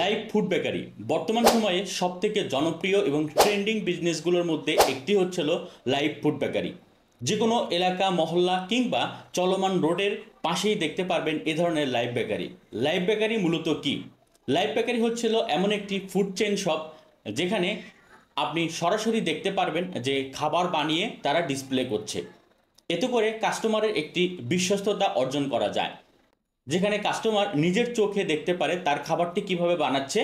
live food bakery বর্তমান সময়ে সবথেকে জনপ্রিয় এবং ট্রেন্ডিং বিজনেসগুলোর মধ্যে একটি হচ্ছিল লাইভ ফুড বেকারি যে কোনো এলাকা মহল্লা কিংবা চলমান রোডের পাশেই দেখতে পারবেন এ ধরনের লাইভ বেকারি লাইভ বেকারি মূলত কি লাইভ বেকারি হচ্ছিল এমন একটি ফুড চেন শপ যেখানে আপনি সরাসরি দেখতে পারবেন যে খাবার বানিয়ে তারা ডিসপ্লে করছে এতে করে কাস্টমারের একটি বিশ্বস্ততা অর্জন করা যায় যেখানে কাস্টমার নিজের চোখে দেখতে পারে তার খাবারটি কিভাবে বানাচ্ছে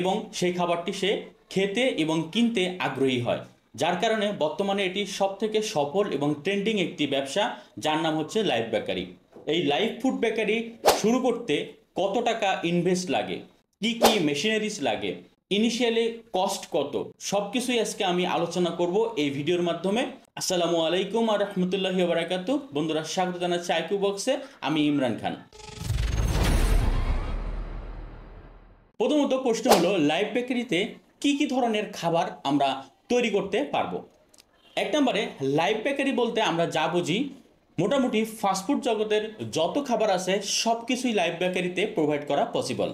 এবং সেই খাবারটি সে খেতে এবং কিনতে আগ্রহী হয় যার কারণে বর্তমানে এটি সবথেকে সফল এবং ট্রেন্ডিং একটি ব্যবসা যার নাম হচ্ছে লাইভ বেকারি এই লাইভ ফুড বেকারি শুরু করতে কত টাকা ইনভেস্ট লাগে কি কি মেশিনারিজ লাগে ইনিশিয়ালি কস্ট কত সব কিছুই আজকে আমি আলোচনা করব এই ভিডিওর মাধ্যমে আসসালামু আলাইকুম আর রহমতুল্লাহ বারাকাতু বন্ধুরা স্বাগত জানাচ্ছি আইকিউ বক্সে আমি ইমরান খান প্রথমত প্রশ্ন হলো লাইভ বেকারিতে কি কি ধরনের খাবার আমরা তৈরি করতে পারবো এক নম্বরে লাইভ বেকারি বলতে আমরা যা বুঝি মোটামুটি ফাস্টফুড জগতের যত খাবার আছে সব কিছুই লাইভ বেকারিতে প্রোভাইড করা পসিবল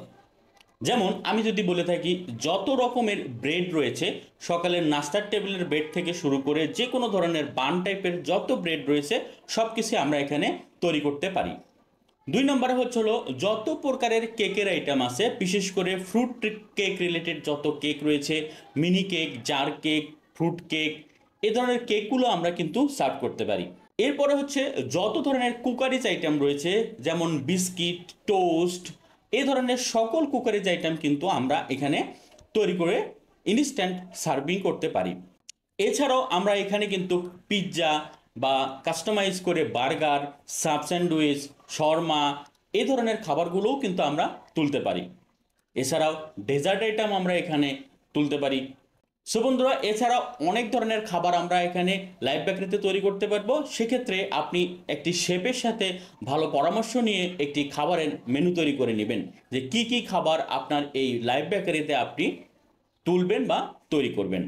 যেমন আমি যদি বলে থাকি যত রকমের ব্রেড রয়েছে সকালের নাস্তার টেবিলের ব্রেড থেকে শুরু করে যে কোনো ধরনের বান টাইপের যত ব্রেড রয়েছে সব কিছু আমরা এখানে তৈরি করতে পারি দুই নম্বরে হচ্ছে হলো যত প্রকারের কেকের আইটেম আছে বিশেষ করে ফ্রুট কেক রিলেটেড যত কেক রয়েছে mini cake jar cake fruit cake এ ধরনের কেকগুলো আমরা কিন্তু সার্ভ করতে পারি এরপরে হচ্ছে যত ধরনের কুকারিজ আইটেম রয়েছে যেমন বিস্কিট টোস্ট এই ধরনের সকল কুকারেজ আইটেম কিন্তু আমরা এখানে তৈরি করে ইনস্ট্যান্ট সার্ভিং করতে পারি এছাড়াও আমরা এখানে কিন্তু পিৎজা বা কাস্টমাইজ করে বার্গার সাব স্যান্ডউইচ শর্মা এ ধরনের খাবারগুলোও কিন্তু আমরা তুলতে পারি এছাড়াও ডেজার্ট আইটেম আমরা এখানে তুলতে পারি সো বন্ধুরা এছাড়া অনেক ধরনের খাবার আমরা এখানে লাইভ ব্যাকরিতে তৈরি করতে পারবো সেক্ষেত্রে আপনি একটি শেপের সাথে ভালো পরামর্শ নিয়ে একটি খাবারের মেনু তৈরি করে নেবেন যে কি কি খাবার আপনার এই লাইভ ব্যাকরিতে আপনি তুলবেন বা তৈরি করবেন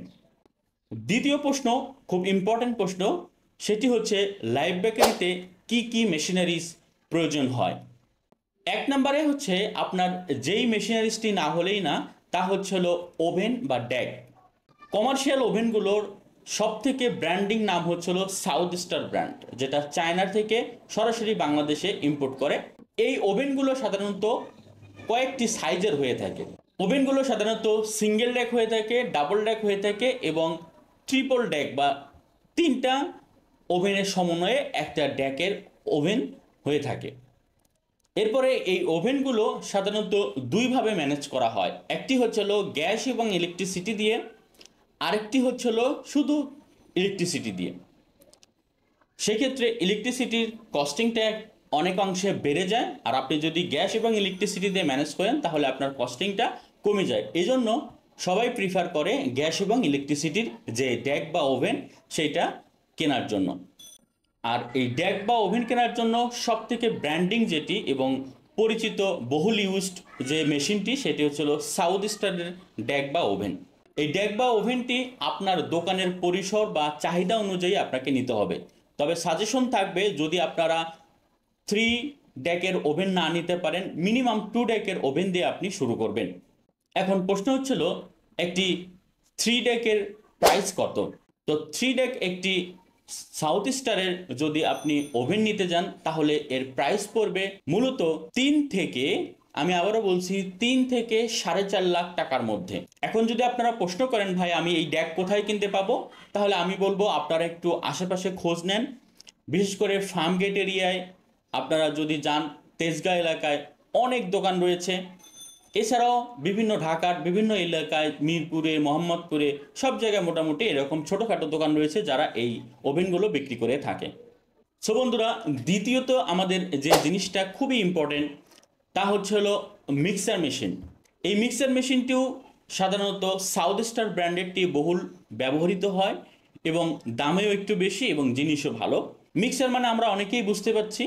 দ্বিতীয় প্রশ্ন খুব ইম্পর্ট্যান্ট প্রশ্ন সেটি হচ্ছে লাইভ ব্যাকারিতে কি কি মেশিনারিজ প্রয়োজন হয় এক নম্বরে হচ্ছে আপনার যেই মেশিনারিজটি না হলেই না তা হচ্ছে হলো ওভেন বা ড্যাক কমার্শিয়াল ওভেনগুলোর সব থেকে ব্র্যান্ডিং নাম হচ্ছিল সাউথ স্টার ব্র্যান্ড যেটা চায়নার থেকে সরাসরি বাংলাদেশে ইম্পোর্ট করে এই ওভেনগুলো সাধারণত কয়েকটি সাইজের হয়ে থাকে ওভেনগুলো সাধারণত সিঙ্গেল ড্যাক হয়ে থাকে ডাবল ড্যাক হয়ে থাকে এবং ট্রিপল ড্যাক বা তিনটা ওভেনের সমন্বয়ে একটা ড্যাকের ওভেন হয়ে থাকে এরপরে এই ওভেনগুলো সাধারণত দুইভাবে ম্যানেজ করা হয় একটি হচ্ছে গ্যাস এবং ইলেকট্রিসিটি দিয়ে আরেকটি হচ্ছে হলো শুধু ইলেকট্রিসিটি দিয়ে সেক্ষেত্রে ইলেকট্রিসিটির কস্টিংটা অনেক অংশে বেড়ে যায় আর আপনি যদি গ্যাস এবং ইলেকট্রিসিটি দিয়ে ম্যানেজ করেন তাহলে আপনার কস্টিংটা কমে যায় এজন্য সবাই প্রিফার করে গ্যাস এবং ইলেকট্রিসিটির যে ড্যাক বা ওভেন সেইটা কেনার জন্য আর এই ড্যাক বা ওভেন কেনার জন্য সব থেকে ব্র্যান্ডিং যেটি এবং পরিচিত বহুল ইউজড যে মেশিনটি সেটি হচ্ছিল সাউথ ইস্টার্নের ড্যাক বা ওভেন এই ডেক বা ওভেনটি আপনার দোকানের পরিসর বা চাহিদা অনুযায়ী আপনাকে নিতে হবে তবে সাজেশন থাকবে যদি আপনারা থ্রি ডেকের ওভেন না নিতে পারেন মিনিমাম টু ডেকের ওভেন দিয়ে আপনি শুরু করবেন এখন প্রশ্ন হচ্ছিল একটি থ্রি ডেকের প্রাইস কত তো থ্রি ডেক একটি সাউথ স্টারের যদি আপনি ওভেন নিতে যান তাহলে এর প্রাইস পড়বে মূলত তিন থেকে আমি আবারও বলছি তিন থেকে সাড়ে চার লাখ টাকার মধ্যে এখন যদি আপনারা প্রশ্ন করেন ভাই আমি এই ড্যাক কোথায় কিনতে পাবো তাহলে আমি বলবো আপনারা একটু আশেপাশে খোঁজ নেন বিশেষ করে ফার্ম গেট এরিয়ায় আপনারা যদি যান তেজগাঁ এলাকায় অনেক দোকান রয়েছে এছাড়াও বিভিন্ন ঢাকার বিভিন্ন এলাকায় মিরপুরে মোহাম্মদপুরে সব জায়গায় মোটামুটি এরকম ছোটোখাটো দোকান রয়েছে যারা এই ওভেনগুলো বিক্রি করে থাকে সো বন্ধুরা দ্বিতীয়ত আমাদের যে জিনিসটা খুবই ইম্পর্টেন্ট তা হচ্ছে হলো মিক্সার মেশিন এই মিক্সার মেশিনটিও সাধারণত সাউথ স্টার ব্র্যান্ডেরটি বহুল ব্যবহৃত হয় এবং দামেও একটু বেশি এবং জিনিসও ভালো মিক্সার মানে আমরা অনেকেই বুঝতে পারছি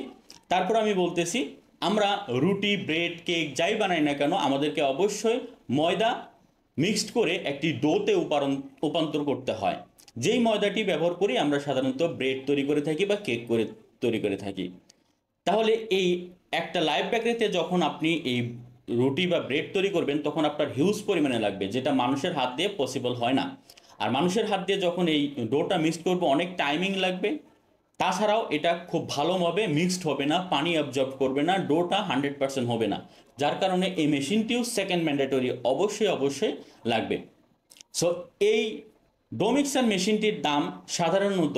তারপর আমি বলতেছি আমরা রুটি ব্রেড কেক যাই বানাই না কেন আমাদেরকে অবশ্যই ময়দা মিক্সড করে একটি ডোতে উপারণ উপান্তর করতে হয় যেই ময়দাটি ব্যবহার করি আমরা সাধারণত ব্রেড তৈরি করে থাকি বা কেক করে তৈরি করে থাকি তাহলে এই একটা লাইভ বেকারিতে যখন আপনি এই রুটি বা ব্রেড তৈরি করবেন তখন আপনার হিউজ পরিমাণে লাগবে যেটা মানুষের হাত দিয়ে পসিবল হয় না আর মানুষের হাত দিয়ে যখন এই ডোটা মিক্সড করবো অনেক টাইমিং লাগবে তাছাড়াও এটা খুব ভালোভাবে মিক্সড হবে না পানি অবজর্ব করবে না ডোটা হান্ড্রেড পার্সেন্ট হবে না যার কারণে এই মেশিনটিও সেকেন্ড ম্যান্ডেটরি অবশ্যই অবশ্যই লাগবে সো এই ডোমিক্সার মেশিনটির দাম সাধারণত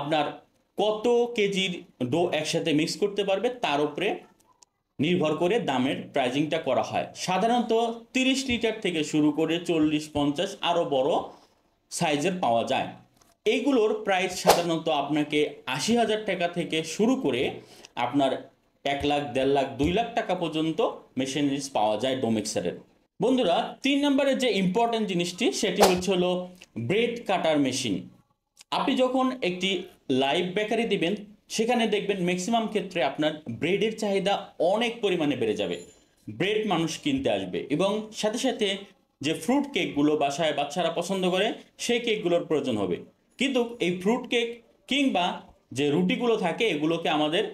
আপনার কত কেজির ডো একসাথে মিক্স করতে পারবে তার উপরে নির্ভর করে দামের প্রাইজিংটা করা হয় সাধারণত 30 লিটার থেকে শুরু করে চল্লিশ পঞ্চাশ আরও বড় সাইজের পাওয়া যায় এইগুলোর প্রাইস সাধারণত আপনাকে আশি হাজার টাকা থেকে শুরু করে আপনার এক লাখ দেড় লাখ দুই লাখ টাকা পর্যন্ত মেশিনারিজ পাওয়া যায় ডোমিক্সারের বন্ধুরা তিন নম্বরের যে ইম্পর্টেন্ট জিনিসটি সেটি হচ্ছে হলো ব্রেড কাটার মেশিন আপনি যখন একটি লাইভ বেকারি দিবেন সেখানে দেখবেন ম্যাক্সিমাম ক্ষেত্রে আপনার ব্রেডের চাহিদা অনেক পরিমাণে বেড়ে যাবে ব্রেড মানুষ কিনতে আসবে এবং সাথে সাথে যে ফ্রুট কেকগুলো বাসায় বাচ্চারা পছন্দ করে সেই কেকগুলোর প্রয়োজন হবে কিন্তু এই ফ্রুট কেক কিংবা যে রুটিগুলো থাকে এগুলোকে আমাদের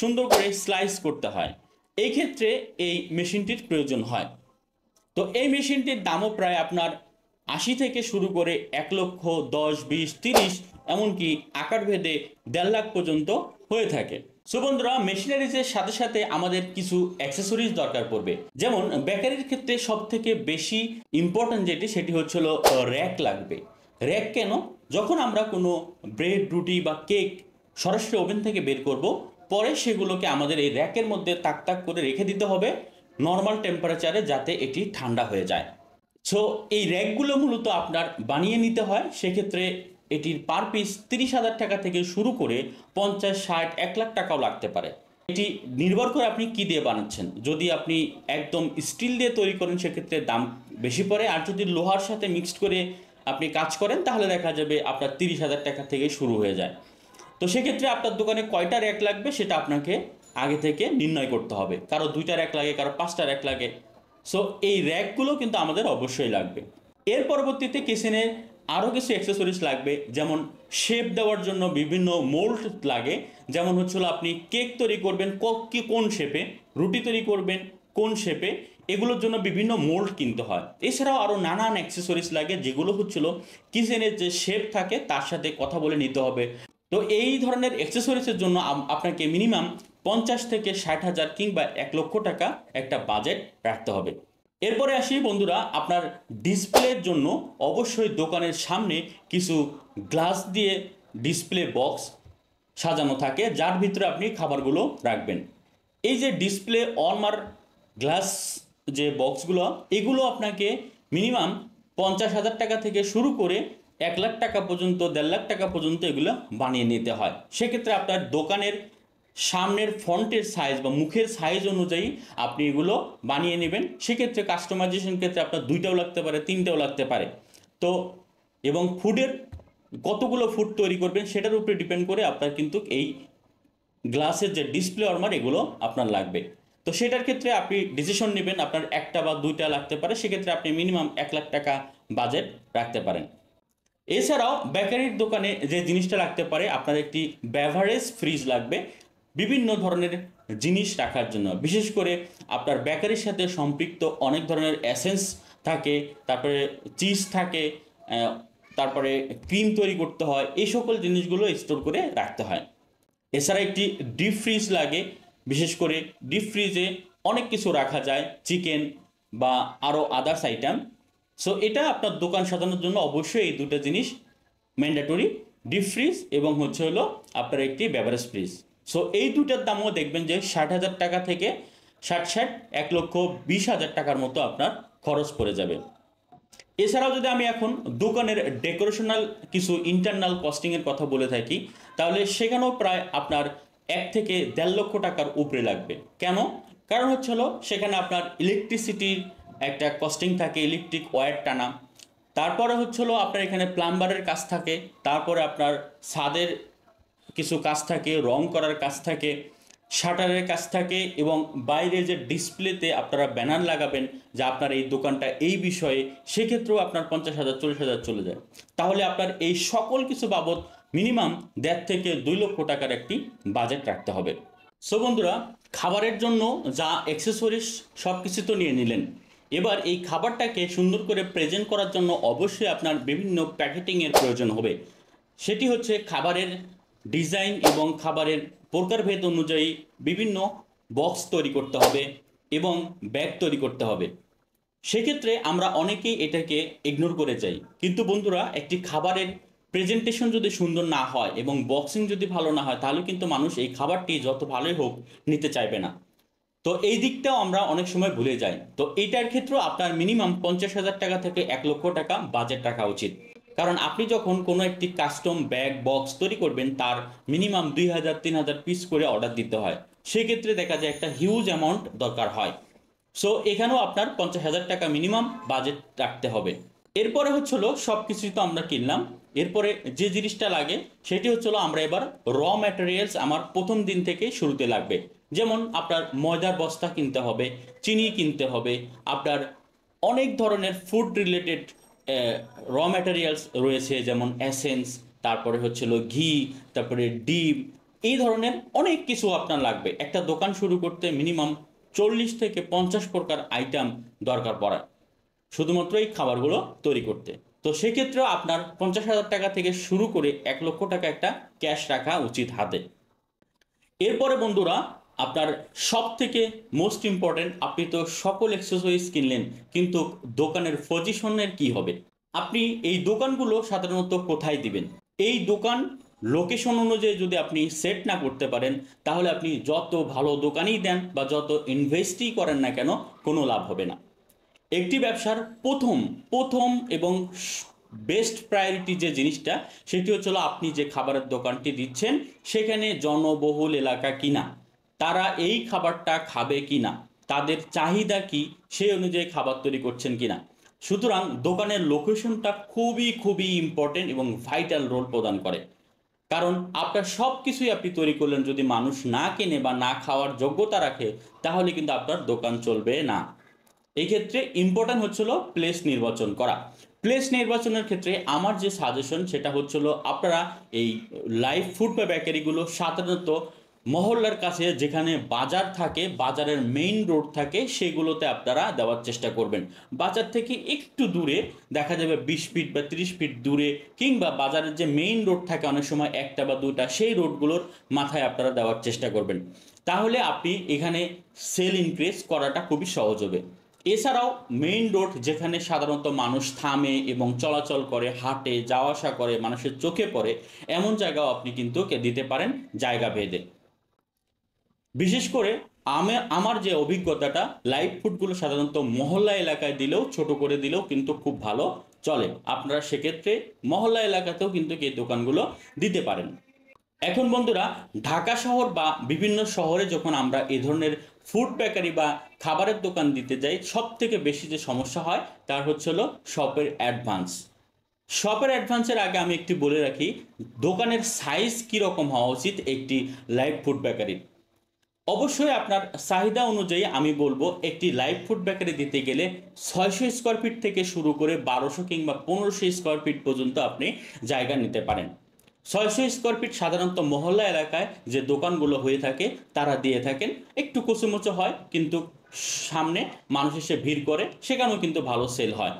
সুন্দর করে স্লাইস করতে হয় এই ক্ষেত্রে এই মেশিনটির প্রয়োজন হয় তো এই মেশিনটির দামও প্রায় আপনার আশি থেকে শুরু করে এক লক্ষ দশ বিশ তিরিশ এমনকি আকার ভেদে দেড় লাখ পর্যন্ত হয়ে থাকে সো বন্ধুরা মেশিনারিজের সাথে সাথে আমাদের কিছু অ্যাক্সেসরিজ দরকার পড়বে যেমন ব্যাকারির ক্ষেত্রে সব থেকে বেশি ইম্পর্ট্যান্ট যেটি সেটি হচ্ছিল র্যাক লাগবে র্যাক কেন যখন আমরা কোনো ব্রেড রুটি বা কেক সরাসরি ওভেন থেকে বের করব পরে সেগুলোকে আমাদের এই র্যাকের মধ্যে তাক তাক করে রেখে দিতে হবে নর্মাল টেম্পারেচারে যাতে এটি ঠান্ডা হয়ে যায় সো এই র্যাকগুলো মূলত আপনার বানিয়ে নিতে হয় সেক্ষেত্রে এটির পার পিস তিরিশ হাজার টাকা থেকে শুরু করে পঞ্চাশ ষাট এক লাখ টাকাও লাগতে পারে এটি নির্ভর করে আপনি কি দিয়ে বানাচ্ছেন যদি আপনি একদম স্টিল দিয়ে তৈরি করেন সেক্ষেত্রে দাম বেশি পড়ে আর যদি লোহার সাথে মিক্সড করে আপনি কাজ করেন তাহলে দেখা যাবে আপনার তিরিশ হাজার টাকা থেকে শুরু হয়ে যায় তো সেক্ষেত্রে আপনার দোকানে কয়টা র্যাক লাগবে সেটা আপনাকে আগে থেকে নির্ণয় করতে হবে কারো দুইটা র্যাক লাগে কারো পাঁচটা র্যাক লাগে সো এই র্যাকগুলো কিন্তু আমাদের অবশ্যই লাগবে এর পরবর্তীতে কিচেনের আরও কিছু অ্যাক্সেসরিজ লাগবে যেমন শেপ দেওয়ার জন্য বিভিন্ন মোল্ড লাগে যেমন হচ্ছিল আপনি কেক তৈরি করবেন কি কোন শেপে রুটি তৈরি করবেন কোন শেপে এগুলোর জন্য বিভিন্ন মোল্ড কিনতে হয় এছাড়াও আরও নানান অ্যাক্সেসরিজ লাগে যেগুলো হচ্ছিল কিচেনের যে শেপ থাকে তার সাথে কথা বলে নিতে হবে তো এই ধরনের অ্যাক্সেসরিজের জন্য আপনাকে মিনিমাম পঞ্চাশ থেকে ষাট হাজার কিংবা এক লক্ষ টাকা একটা বাজেট রাখতে হবে এরপরে আসি বন্ধুরা আপনার ডিসপ্লের জন্য অবশ্যই দোকানের সামনে কিছু গ্লাস দিয়ে ডিসপ্লে বক্স সাজানো থাকে যার ভিতরে আপনি খাবারগুলো রাখবেন এই যে ডিসপ্লে অলমার গ্লাস যে বক্সগুলো এগুলো আপনাকে মিনিমাম পঞ্চাশ হাজার টাকা থেকে শুরু করে এক লাখ টাকা পর্যন্ত দেড় লাখ টাকা পর্যন্ত এগুলো বানিয়ে নিতে হয় সেক্ষেত্রে আপনার দোকানের সামনের ফন্টের সাইজ বা মুখের সাইজ অনুযায়ী আপনি এগুলো বানিয়ে নেবেন সেক্ষেত্রে কাস্টমাইজেশন ক্ষেত্রে আপনার দুইটাও লাগতে পারে তিনটাও লাগতে পারে তো এবং ফুডের কতগুলো ফুড তৈরি করবেন সেটার উপরে ডিপেন্ড করে আপনার কিন্তু এই গ্লাসের যে ডিসপ্লে অর্মার এগুলো আপনার লাগবে তো সেটার ক্ষেত্রে আপনি ডিসিশন নেবেন আপনার একটা বা দুইটা লাগতে পারে সেক্ষেত্রে আপনি মিনিমাম এক লাখ টাকা বাজেট রাখতে পারেন এছাড়াও বেকারির দোকানে যে জিনিসটা রাখতে পারে আপনার একটি ব্যাভারেজ ফ্রিজ লাগবে বিভিন্ন ধরনের জিনিস রাখার জন্য বিশেষ করে আপনার বেকারির সাথে সম্পৃক্ত অনেক ধরনের অ্যাসেন্স থাকে তারপরে চিজ থাকে তারপরে ক্রিম তৈরি করতে হয় এই সকল জিনিসগুলো স্টোর করে রাখতে হয় এছাড়া একটি ডিপ ফ্রিজ লাগে বিশেষ করে ডিপ ফ্রিজে অনেক কিছু রাখা যায় চিকেন বা আরও আদার্স আইটেম সো এটা আপনার দোকান সাজানোর জন্য অবশ্যই এই দুটো জিনিস ম্যান্ডেটরি ডিপ ফ্রিজ এবং হচ্ছে হলো আপনার একটি বেভারেজ ফ্রিজ সো এই দুটার দামও দেখবেন যে ষাট হাজার টাকা থেকে ষাট ষাট এক লক্ষ বিশ হাজার টাকার মতো আপনার খরচ পড়ে যাবে এছাড়াও যদি আমি এখন দোকানের ডেকোরেশনাল কিছু ইন্টারনাল কস্টিংয়ের কথা বলে থাকি তাহলে সেখানেও প্রায় আপনার এক থেকে দেড় লক্ষ টাকার উপরে লাগবে কেন কারণ হচ্ছে হলো সেখানে আপনার ইলেকট্রিসিটির একটা কস্টিং থাকে ইলেকট্রিক ওয়্যার টানা তারপরে হচ্ছে হলো আপনার এখানে প্লাম্বারের কাজ থাকে তারপরে আপনার ছাদের কিছু কাজ থাকে রং করার কাজ থাকে শাটারের কাজ থাকে এবং বাইরে যে ডিসপ্লেতে আপনারা ব্যানার লাগাবেন যে আপনার এই দোকানটা এই বিষয়ে সেক্ষেত্রেও আপনার পঞ্চাশ হাজার চল্লিশ হাজার চলে যায় তাহলে আপনার এই সকল কিছু বাবদ মিনিমাম দেড় থেকে দুই লক্ষ টাকার একটি বাজেট রাখতে হবে সো বন্ধুরা খাবারের জন্য যা অ্যাক্সেসরিজ সব কিছু তো নিয়ে নিলেন এবার এই খাবারটাকে সুন্দর করে প্রেজেন্ট করার জন্য অবশ্যই আপনার বিভিন্ন প্যাকেটিংয়ের প্রয়োজন হবে সেটি হচ্ছে খাবারের ডিজাইন এবং খাবারের প্রকারভেদ অনুযায়ী বিভিন্ন বক্স তৈরি করতে হবে এবং ব্যাগ তৈরি করতে হবে সেক্ষেত্রে আমরা অনেকেই এটাকে ইগনোর করে যাই কিন্তু বন্ধুরা একটি খাবারের প্রেজেন্টেশন যদি সুন্দর না হয় এবং বক্সিং যদি ভালো না হয় তাহলে কিন্তু মানুষ এই খাবারটি যত ভালোই হোক নিতে চাইবে না তো এই দিকটাও আমরা অনেক সময় ভুলে যাই তো এইটার ক্ষেত্রেও আপনার মিনিমাম পঞ্চাশ হাজার টাকা থেকে এক লক্ষ টাকা বাজেট রাখা উচিত কারণ আপনি যখন কোনো একটি কাস্টম ব্যাগ বক্স তৈরি করবেন তার মিনিমাম দুই হাজার তিন হাজার পিস করে অর্ডার দিতে হয় সেক্ষেত্রে দেখা যায় একটা হিউজ অ্যামাউন্ট দরকার হয় সো এখানেও আপনার পঞ্চাশ হাজার টাকা মিনিমাম বাজেট রাখতে হবে এরপরে হচ্ছিল সব কিছুই তো আমরা কিনলাম এরপরে যে জিনিসটা লাগে সেটি হচ্ছিল আমরা এবার র ম্যাটেরিয়ালস আমার প্রথম দিন থেকে শুরুতে লাগবে যেমন আপনার ময়দার বস্তা কিনতে হবে চিনি কিনতে হবে আপনার অনেক ধরনের ফুড রিলেটেড র ম্যাটেরিয়ালস রয়েছে যেমন অ্যাসেন্স তারপরে হচ্ছিল ঘি তারপরে ডিম এই ধরনের অনেক কিছু আপনার লাগবে একটা দোকান শুরু করতে মিনিমাম চল্লিশ থেকে পঞ্চাশ প্রকার আইটেম দরকার পড়ে শুধুমাত্র এই খাবারগুলো তৈরি করতে তো সেক্ষেত্রে আপনার পঞ্চাশ হাজার টাকা থেকে শুরু করে এক লক্ষ টাকা একটা ক্যাশ রাখা উচিত হাতে এরপরে বন্ধুরা আপনার সব থেকে মোস্ট ইম্পর্ট্যান্ট আপনি তো সকল এক্সেসরিজ কিনলেন কিন্তু দোকানের পজিশনের কি হবে আপনি এই দোকানগুলো সাধারণত কোথায় দিবেন এই দোকান লোকেশন অনুযায়ী যদি আপনি সেট না করতে পারেন তাহলে আপনি যত ভালো দোকানই দেন বা যত ইনভেস্টই করেন না কেন কোনো লাভ হবে না একটি ব্যবসার প্রথম প্রথম এবং বেস্ট প্রায়োরিটি যে জিনিসটা সেটি হচ্ছিল আপনি যে খাবারের দোকানটি দিচ্ছেন সেখানে জনবহুল এলাকা কিনা তারা এই খাবারটা খাবে কি না তাদের চাহিদা কি সেই অনুযায়ী খাবার তৈরি করছেন কি না সুতরাং দোকানের লোকেশনটা খুবই খুবই ইম্পর্টেন্ট এবং ভাইটাল রোল প্রদান করে কারণ আপনার সব কিছুই আপনি তৈরি করলেন যদি মানুষ না কেনে বা না খাওয়ার যোগ্যতা রাখে তাহলে কিন্তু আপনার দোকান চলবে না এই ক্ষেত্রে ইম্পর্ট্যান্ট হচ্ছিল প্লেস নির্বাচন করা প্লেস নির্বাচনের ক্ষেত্রে আমার যে সাজেশন সেটা হচ্ছিল আপনারা এই লাইভ ফুড বা বেকারিগুলো সাধারণত মহল্লার কাছে যেখানে বাজার থাকে বাজারের মেইন রোড থাকে সেগুলোতে আপনারা দেওয়ার চেষ্টা করবেন বাজার থেকে একটু দূরে দেখা যাবে বিশ ফিট বা ত্রিশ ফিট দূরে কিংবা বাজারের যে মেইন রোড থাকে অনেক সময় একটা বা দুটা সেই রোডগুলোর মাথায় আপনারা দেওয়ার চেষ্টা করবেন তাহলে আপনি এখানে সেল ইনক্রিজ করাটা খুবই সহজ হবে এছাড়াও মেইন রোড যেখানে সাধারণত মানুষ থামে এবং চলাচল করে হাঁটে যাওয়া আসা করে মানুষের চোখে পড়ে এমন জায়গাও আপনি কিন্তু দিতে পারেন জায়গা ভেদে বিশেষ করে আমি আমার যে অভিজ্ঞতাটা লাইভ ফুডগুলো সাধারণত মহল্লা এলাকায় দিলেও ছোট করে দিলেও কিন্তু খুব ভালো চলে আপনারা সেক্ষেত্রে মহল্লা এলাকাতেও কিন্তু এই দোকানগুলো দিতে পারেন এখন বন্ধুরা ঢাকা শহর বা বিভিন্ন শহরে যখন আমরা এ ধরনের ফুড বেকারি বা খাবারের দোকান দিতে যাই সব থেকে বেশি যে সমস্যা হয় তার হচ্ছে হলো শপের অ্যাডভান্স শপের অ্যাডভান্সের আগে আমি একটি বলে রাখি দোকানের সাইজ কীরকম হওয়া উচিত একটি লাইভ ফুড বেকারির অবশ্যই আপনার চাহিদা অনুযায়ী আমি বলবো একটি লাইভ ফুড বেকারি দিতে গেলে ছয়শো স্কোয়ার ফিট থেকে শুরু করে বারোশো কিংবা পনেরোশো স্কোয়ার ফিট পর্যন্ত আপনি জায়গা নিতে পারেন ছয়শো স্কোয়ার ফিট সাধারণত মহল্লা এলাকায় যে দোকানগুলো হয়ে থাকে তারা দিয়ে থাকেন একটু কুচুমুচু হয় কিন্তু সামনে মানুষ এসে ভিড় করে সেখানেও কিন্তু ভালো সেল হয়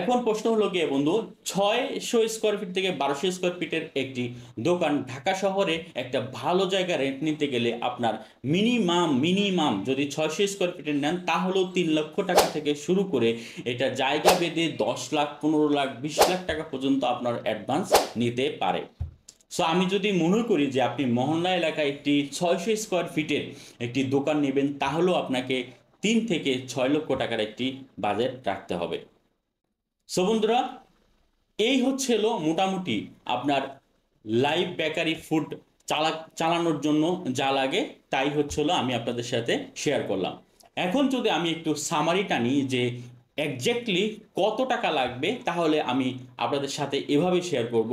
এখন প্রশ্ন হলো গিয়ে বন্ধু ছয়শো স্কোয়ার ফিট থেকে বারোশো স্কোয়ার ফিটের একটি দোকান ঢাকা শহরে একটা ভালো জায়গা রেন্ট নিতে গেলে আপনার মিনিমাম মিনিমাম যদি ছয়শো স্কোয়ার ফিটের নেন তাহলেও তিন লক্ষ টাকা থেকে শুরু করে এটা জায়গা বেঁধে দশ লাখ পনেরো লাখ বিশ লাখ টাকা পর্যন্ত আপনার অ্যাডভান্স নিতে পারে সো আমি যদি মনে করি যে আপনি মহল্লা এলাকায় একটি ছয়শো স্কোয়ার ফিটের একটি দোকান নেবেন তাহলেও আপনাকে তিন থেকে ছয় লক্ষ টাকার একটি বাজেট রাখতে হবে সো বন্ধুরা এই হচ্ছে হলো মোটামুটি আপনার লাইভ বেকারি ফুড চালা চালানোর জন্য যা লাগে তাই হচ্ছে হলো আমি আপনাদের সাথে শেয়ার করলাম এখন যদি আমি একটু সামারি টানি যে একজ্যাক্টলি কত টাকা লাগবে তাহলে আমি আপনাদের সাথে এভাবে শেয়ার করব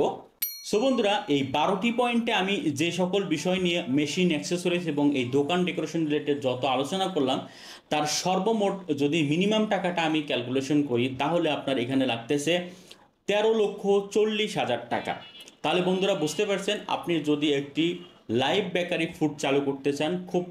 সো বন্ধুরা এই বারোটি পয়েন্টে আমি যে সকল বিষয় নিয়ে মেশিন অ্যাক্সেসরিজ এবং এই দোকান ডেকোরেশন রিলেটেড যত আলোচনা করলাম তার সর্বমোট যদি মিনিমাম টাকাটা আমি ক্যালকুলেশন করি তাহলে আপনার এখানে লাগতেছে তেরো লক্ষ চল্লিশ হাজার টাকা তাহলে বন্ধুরা বুঝতে পারছেন আপনি যদি একটি লাইভ বেকারি ফুড চালু করতে চান খুব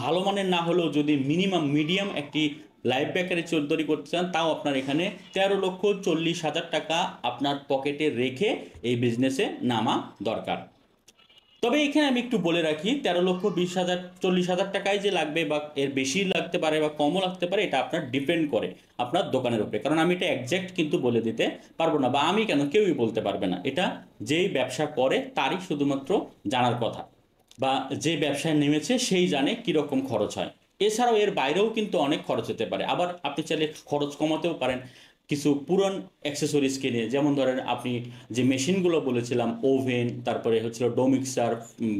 ভালো মানের না হলেও যদি মিনিমাম মিডিয়াম একটি লাইভ বেকারি তৈরি করতে চান তাও আপনার এখানে তেরো লক্ষ চল্লিশ হাজার টাকা আপনার পকেটে রেখে এই বিজনেসে নামা দরকার তবে এখানে আমি একটু বলে রাখি তেরো লক্ষ বিশ হাজার চল্লিশ হাজার টাকায় যে লাগবে বা এর বেশি লাগতে পারে বা কমও লাগতে পারে এটা আপনার ডিপেন্ড করে আপনার দোকানের উপরে কারণ আমি এটা একজ্যাক্ট কিন্তু বলে দিতে পারবো না বা আমি কেন কেউই বলতে পারবে না এটা যেই ব্যবসা করে তারই শুধুমাত্র জানার কথা বা যে ব্যবসায় নেমেছে সেই জানে কীরকম খরচ হয় এছাড়াও এর বাইরেও কিন্তু অনেক খরচ হতে পারে আবার আপনি চাইলে খরচ কমাতেও পারেন কিছু পুরন অ্যাক্সেসরিজ কিনে যেমন ধরেন আপনি যে মেশিনগুলো বলেছিলাম ওভেন তারপরে হচ্ছিল ডোমিক্সার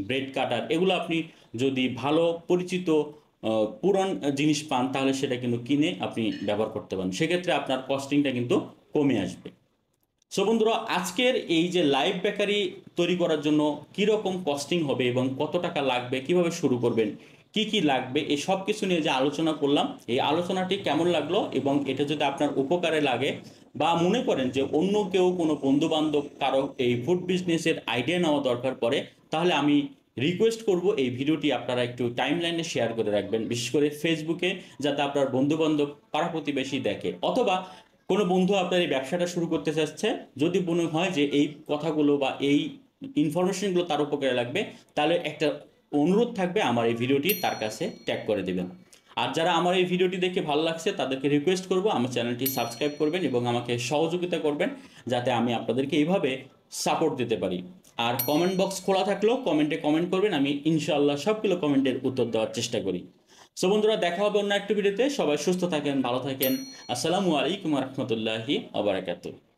ব্রেড কাটার এগুলো আপনি যদি ভালো পরিচিত পুরন জিনিস পান তাহলে সেটা কিন্তু কিনে আপনি ব্যবহার করতে পারেন সেক্ষেত্রে আপনার কস্টিংটা কিন্তু কমে আসবে সো বন্ধুরা আজকের এই যে লাইভ বেকারি তৈরি করার জন্য কীরকম কস্টিং হবে এবং কত টাকা লাগবে কিভাবে শুরু করবেন কি কি লাগবে এই সব কিছু নিয়ে যে আলোচনা করলাম এই আলোচনাটি কেমন লাগলো এবং এটা যদি আপনার উপকারে লাগে বা মনে করেন যে অন্য কেউ কোনো বন্ধুবান্ধব কারো এই ফুড বিজনেসের আইডিয়া নেওয়া দরকার পড়ে তাহলে আমি রিকোয়েস্ট করব এই ভিডিওটি আপনারা একটু টাইমলাইনে শেয়ার করে রাখবেন বিশেষ করে ফেসবুকে যাতে আপনার বন্ধুবান্ধব পাড়া প্রতিবেশী দেখে অথবা কোনো বন্ধু আপনার এই ব্যবসাটা শুরু করতে চাচ্ছে যদি মনে হয় যে এই কথাগুলো বা এই ইনফরমেশনগুলো তার উপকারে লাগবে তাহলে একটা অনুরোধ থাকবে আমার এই ভিডিওটি তার কাছে ট্যাগ করে দেবেন আর যারা আমার এই ভিডিওটি দেখে ভালো লাগছে তাদেরকে রিকোয়েস্ট করব আমার চ্যানেলটি সাবস্ক্রাইব করবেন এবং আমাকে সহযোগিতা করবেন যাতে আমি আপনাদেরকে এইভাবে সাপোর্ট দিতে পারি আর কমেন্ট বক্স খোলা থাকলেও কমেন্টে কমেন্ট করবেন আমি ইনশাআল্লাহ সবগুলো কমেন্টের উত্তর দেওয়ার চেষ্টা করি সো বন্ধুরা দেখা হবে অন্য একটি ভিডিওতে সবাই সুস্থ থাকেন ভালো থাকেন আসসালামু আলাইকুম রহমতুল্লাহি আবরাকাতু